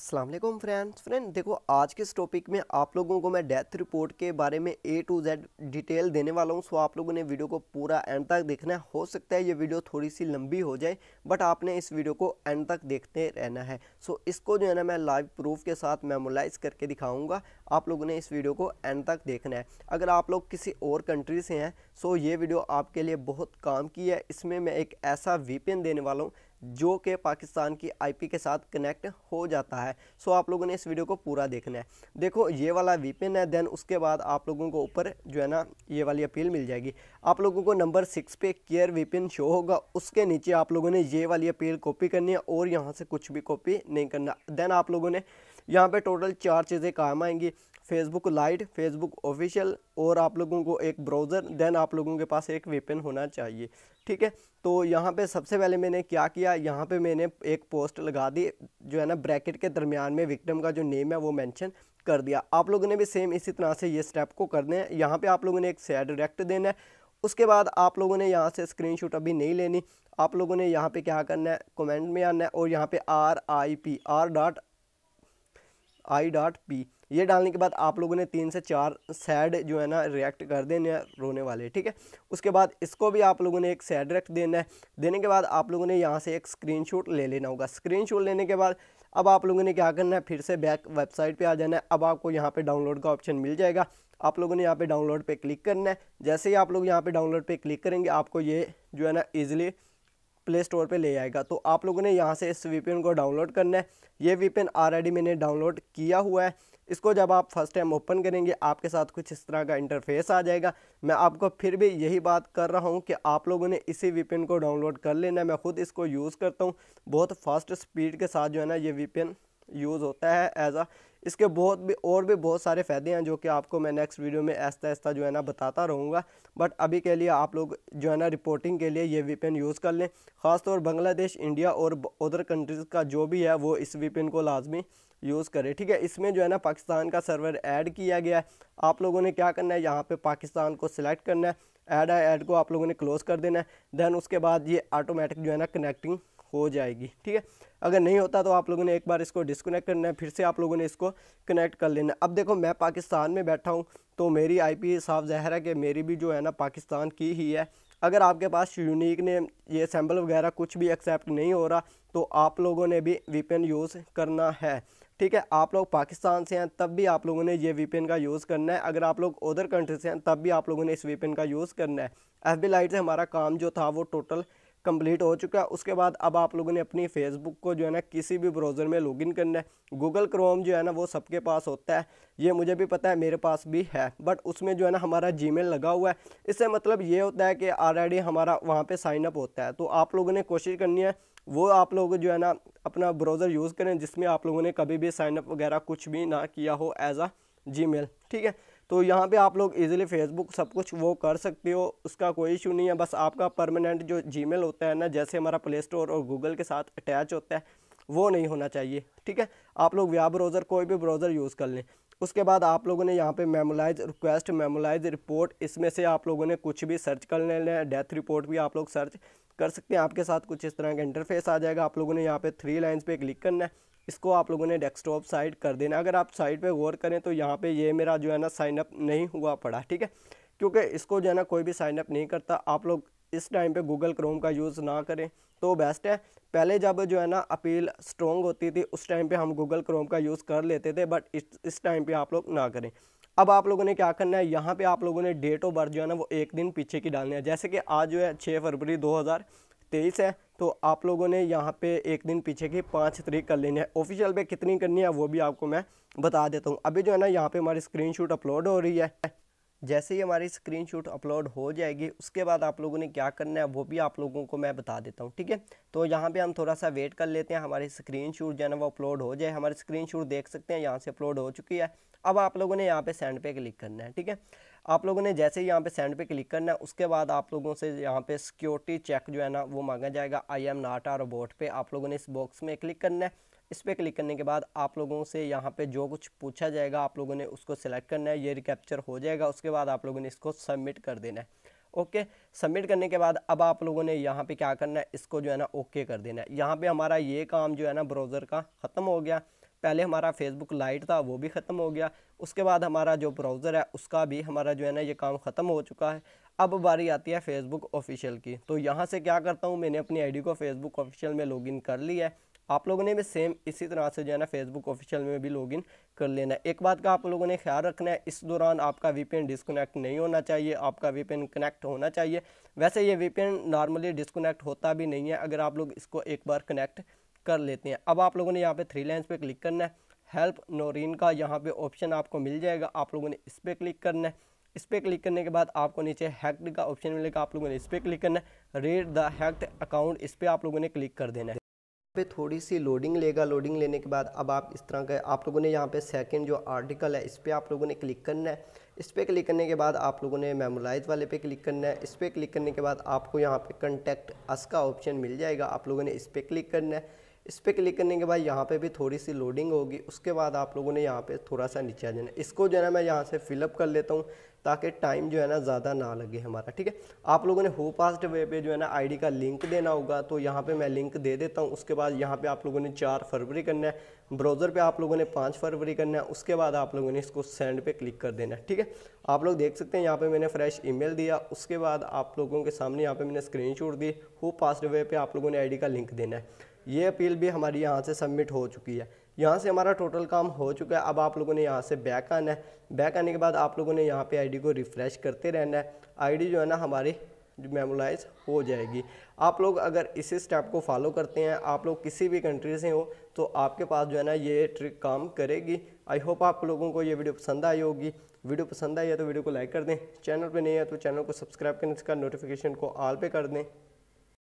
Aslam friends friend देखो आज के इस टॉपिक में आप लोगों को मैं डेथ रिपोर्ट के बारे में ए टू जेड डिटेल देने वाला हूँ सो आप लोगों ने वीडियो को पूरा एंड तक देखना है हो सकता है ये वीडियो थोड़ी सी लंबी हो जाए बट आपने इस वीडियो को एंड तक देखते रहना है सो इसको जो है ना मैं लाइव प्रूफ के साथ मेमोलाइज करके दिखाऊँगा आप लोगों ने इस वीडियो को एंड तक देखना है अगर आप लोग किसी और कंट्री से हैं सो ये वीडियो आपके लिए बहुत काम की है इसमें मैं एक ऐसा वीपिन देने वाला हूँ जो कि पाकिस्तान की आईपी के साथ कनेक्ट हो जाता है सो आप लोगों ने इस वीडियो को पूरा देखना है देखो ये वाला वीपिन है देन उसके बाद आप लोगों को ऊपर जो है ना ये वाली अपील मिल जाएगी आप लोगों को नंबर सिक्स पे केयर वीपिन शो होगा उसके नीचे आप लोगों ने ये वाली अपील कॉपी करनी है और यहाँ से कुछ भी कॉपी नहीं करना देन आप लोगों ने यहाँ पर टोटल चार चीज़ें काम आएंगी फेसबुक लाइट फेसबुक ऑफिशियल और आप लोगों को एक ब्राउज़र देन आप लोगों के पास एक वेपन होना चाहिए ठीक है तो यहाँ पे सबसे पहले मैंने क्या किया यहाँ पे मैंने एक पोस्ट लगा दी जो है ना ब्रैकेट के दरमियान में विक्टिम का जो नेम है वो मेंशन कर दिया आप लोगों ने भी सेम इसी तरह से ये स्टेप को कर है यहाँ पर आप लोगों ने एक सैड डायरेक्ट देना है उसके बाद आप लोगों ने यहाँ से स्क्रीन अभी नहीं लेनी आप लोगों ने यहाँ पर क्या करना है कमेंट में आना है और यहाँ पर R I P R dot I dot P ये डालने के बाद आप लोगों ने तीन से चार सैड जो है ना रिएक्ट कर देने रोने वाले ठीक है उसके बाद इसको भी आप लोगों ने एक सैड रिएक्ट देना है देने के बाद आप लोगों ने यहाँ से एक स्क्रीन ले लेना होगा स्क्रीन लेने के बाद अब आप लोगों ने क्या करना है फिर से बैक वेबसाइट पर आ जाना है अब आपको यहाँ पर डाउनलोड का ऑप्शन मिल जाएगा आप लोगों ने यहाँ पे डाउनलोड पे क्लिक करना है जैसे ही आप लोग यहाँ पे डाउनलोड पे क्लिक करेंगे आपको ये जो है ना ईजिली प्ले स्टोर पे ले आएगा तो आप लोगों ने यहाँ से इस वीपीएन को डाउनलोड करना है ये वीपीएन ऑलरेडी मैंने डाउनलोड किया हुआ है इसको जब आप फर्स्ट टाइम ओपन करेंगे आपके साथ कुछ इस तरह का इंटरफेस आ जाएगा मैं आपको फिर भी यही बात कर रहा हूँ कि आप लोगों ने इसी वी को डाउनलोड कर लेना मैं खुद इसको यूज़ करता हूँ बहुत फास्ट स्पीड के साथ जो है ना ये वी यूज़ होता है एज आ इसके बहुत भी और भी बहुत सारे फ़ायदे हैं जो कि आपको मैं नेक्स्ट वीडियो में ऐसा ऐसा जो है ना बताता रहूँगा बट अभी के लिए आप लोग जो है ना रिपोर्टिंग के लिए ये वी यूज़ कर लें ख़ासतौर बांग्लादेश इंडिया और अदर कंट्रीज़ का जो भी है वो इस वी को लाजमी यूज़ करें ठीक है इसमें जो है ना पाकिस्तान का सर्वर ऐड किया गया है आप लोगों ने क्या करना है यहाँ पर पाकिस्तान को सिलेक्ट करना है ऐड है ऐड को आप लोगों ने क्लोज़ कर देना है दैन उसके बाद ये ऑटोमेटिक जो है ना कनेक्टिंग हो जाएगी ठीक है अगर नहीं होता तो आप लोगों ने एक बार इसको डिसकनेक्ट करना है फिर से आप लोगों ने इसको कनेक्ट कर लेना अब देखो मैं पाकिस्तान में बैठा हूँ तो मेरी आईपी साफ जहर है कि मेरी भी जो है ना पाकिस्तान की ही है अगर आपके पास यूनिक ने ये सैम्पल वगैरह कुछ भी एक्सेप्ट नहीं हो रहा तो आप लोगों ने भी वीपीएन यूज़ करना है ठीक है आप लोग पाकिस्तान से हैं तब भी आप लोगों ने ये वीपीएन का यूज़ करना है अगर आप लोग अदर कंट्री से हैं तब भी आप लोगों ने इस वीपीएन का यूज़ करना है एफ बी लाइट से हमारा काम जो था वो टोटल कंप्लीट हो चुका है उसके बाद अब आप लोगों ने अपनी फेसबुक को जो है ना किसी भी ब्राउज़र में लॉगिन करना है गूगल क्रोम जो है ना वो सबके पास होता है ये मुझे भी पता है मेरे पास भी है बट उसमें जो है ना हमारा जी लगा हुआ है इससे मतलब ये होता है कि ऑलरेडी हमारा वहाँ पर साइनअप होता है तो आप लोगों ने कोशिश करनी है वो आप लोग जो है ना अपना ब्राउज़र यूज़ करें जिसमें आप लोगों ने कभी भी साइनअप वगैरह कुछ भी ना किया हो एज़ आ जी ठीक है तो यहाँ पे आप लोग इजीली फेसबुक सब कुछ वो कर सकते हो उसका कोई इशू नहीं है बस आपका परमानेंट जो जीमेल होता है ना जैसे हमारा प्ले स्टोर और गूगल के साथ अटैच होता है वो नहीं होना चाहिए ठीक है आप लोग व्या ब्राउज़र कोई भी ब्राउज़र यूज़ कर लें उसके बाद आप लोगों ने यहाँ पे मेमोलाइज रिक्वेस्ट मेमोलाइज रिपोर्ट इसमें से आप लोगों ने कुछ भी सर्च कर लेना है डेथ रिपोर्ट भी आप लोग सर्च कर सकते हैं आपके साथ कुछ इस तरह का इंटरफेस आ जाएगा आप लोगों ने यहाँ पे थ्री लाइंस पे क्लिक करना है इसको आप लोगों ने डेस्कटॉप साइड कर देना अगर आप साइड पे गौर करें तो यहाँ पे ये मेरा जो है ना साइनअप नहीं हुआ पड़ा ठीक है क्योंकि इसको जो है ना कोई भी साइनअप नहीं करता आप लोग इस टाइम पे गूगल क्रोम का यूज़ ना करें तो बेस्ट है पहले जब जो है ना अपील स्ट्रॉन्ग होती थी उस टाइम पर हम गूगल क्रोम का यूज़ कर लेते थे बट इस टाइम पर आप लोग ना करें अब आप लोगों ने क्या करना है यहाँ पे आप लोगों ने डेट ऑफ बर्थ जो है ना वो एक दिन पीछे की डालनी है जैसे कि आज जो है छः फरवरी 2023 है तो आप लोगों ने यहाँ पे एक दिन पीछे की पाँच तरीक कर लेनी है ऑफिशियल पे कितनी करनी है वो भी आपको मैं बता देता हूँ अभी जो है ना यहाँ पे हमारी स्क्रीनशॉट अपलोड हो रही है जैसे ही हमारी स्क्रीनशॉट अपलोड हो जाएगी उसके बाद आप लोगों ने क्या करना है वो भी आप लोगों को मैं बता देता हूँ ठीक है तो यहाँ पे हम थोड़ा सा वेट कर लेते हैं हमारी स्क्रीनशॉट जो है ना वो अपलोड हो जाए हमारी स्क्रीनशॉट देख सकते हैं यहाँ से अपलोड हो चुकी है अब आप लोगों ने यहाँ पे सेंड पे क्लिक करना है ठीक है आप लोगों ने जैसे ही यहाँ पे सेंड पे क्लिक करना है उसके बाद आप लोगों से यहाँ पे सिक्योरिटी चेक जो है ना वो मांगा जाएगा आई एम नाटा रोबोट पे आप लोगों ने इस बॉक्स में क्लिक करना है इस पर क्लिक करने के बाद आप लोगों से यहाँ पे जो कुछ पूछा जाएगा आप लोगों ने उसको सिलेक्ट करना है ये रिकैप्चर हो जाएगा उसके बाद आप लोगों ने इसको सबमिट कर देना है ओके सबमिट करने के बाद अब आप लोगों ने यहाँ पे क्या करना है इसको जो है ना ओके कर देना है यहाँ पे हमारा ये काम जो है ना ब्राउज़र का ख़त्म हो गया पहले हमारा फेसबुक लाइट था वो भी ख़त्म हो गया उसके बाद हमारा जो ब्राउज़र है उसका भी हमारा जो है ना ये काम ख़त्म हो चुका है अब बारी आती है फेसबुक ऑफिशियल की तो यहाँ से क्या करता हूँ मैंने अपनी आईडी को फेसबुक ऑफिशियल में लॉगिन कर लिया है आप लोगों ने भी सेम इसी तरह से जो है ना फेसबुक ऑफिशियल में भी लॉगिन कर लेना है एक बात का आप लोगों ने ख्याल रखना है इस दौरान आपका वीपीएन डिस्कनेक्ट नहीं होना चाहिए आपका वीपीएन कनेक्ट होना चाहिए वैसे ये वीपीएन नॉर्मली डिस्कनेक्ट होता भी नहीं है अगर आप लोग इसको एक बार कनेक्ट कर लेते हैं अब आप लोगों ने यहाँ पर थ्री लाइन्स पर क्लिक करना है हेल्प नोरिन का यहाँ पर ऑप्शन आपको मिल जाएगा आप लोगों ने इस पर क्लिक करना है इस पर क्लिक करने के बाद आपको नीचे हैक्ड का ऑप्शन मिलेगा आप लोगों ने इस पर क्लिक करना है रेड द हैक्ड अकाउंट इस पर आप लोगों ने क्लिक कर देना है पे थोड़ी सी लोडिंग लेगा लोडिंग लेने के बाद अब आप इस तरह का आप लोगों ने यहाँ पे सेकंड जो आर्टिकल है इस पर आप लोगों ने क्लिक करना है इस पर क्लिक करने के बाद आप लोगों ने मेमोलाइज वाले पे क्लिक करना है इस पर क्लिक करने के बाद आपको यहाँ पे कंटेक्ट अस का ऑप्शन मिल जाएगा आप लोगों ने इस पर क्लिक करना है इस पर क्लिक करने के बाद यहाँ पे भी थोड़ी सी लोडिंग होगी उसके बाद आप लोगों ने यहाँ पे थोड़ा सा नीचे आ जाना इसको जो है ना मैं यहाँ से फिलअप कर लेता हूँ ताकि टाइम जो है ना ज़्यादा ना लगे हमारा ठीक है आप लोगों ने हो पास्ट वे पे जो है ना आईडी का लिंक देना होगा तो यहाँ पे मैं लिंक दे देता हूँ उसके बाद यहाँ पे आप लोगों ने चार फरवरी करना है ब्राउज़र पे आप लोगों ने पाँच फरवरी करना है उसके बाद आप लोगों ने इसको सेंड पे क्लिक कर देना है ठीक है आप लोग देख सकते हैं यहाँ पर मैंने फ्रेश ई दिया उसके बाद आप लोगों के सामने यहाँ पर मैंने स्क्रीन दी हो पास्ट वे पर आप लोगों ने आई का लिंक देना है ये अपील भी हमारी यहाँ से सबमिट हो चुकी है यहाँ से हमारा टोटल काम हो चुका है अब आप लोगों ने यहाँ से बैक आना है बैक आने के बाद आप लोगों ने यहाँ पे आईडी को रिफ़्रेश करते रहना है आईडी जो है ना हमारी मेमोलाइज हो जाएगी आप लोग अगर इसी स्टेप को फॉलो करते हैं आप लोग किसी भी कंट्री से हो तो आपके पास जो है ना ये ट्रिक काम करेगी आई होप आप लोगों को ये वीडियो पसंद आई होगी वीडियो पसंद आई है तो वीडियो को लाइक कर दें चैनल पर नहीं है तो चैनल को सब्सक्राइब करने इसका नोटिफिकेशन को ऑल पे कर दें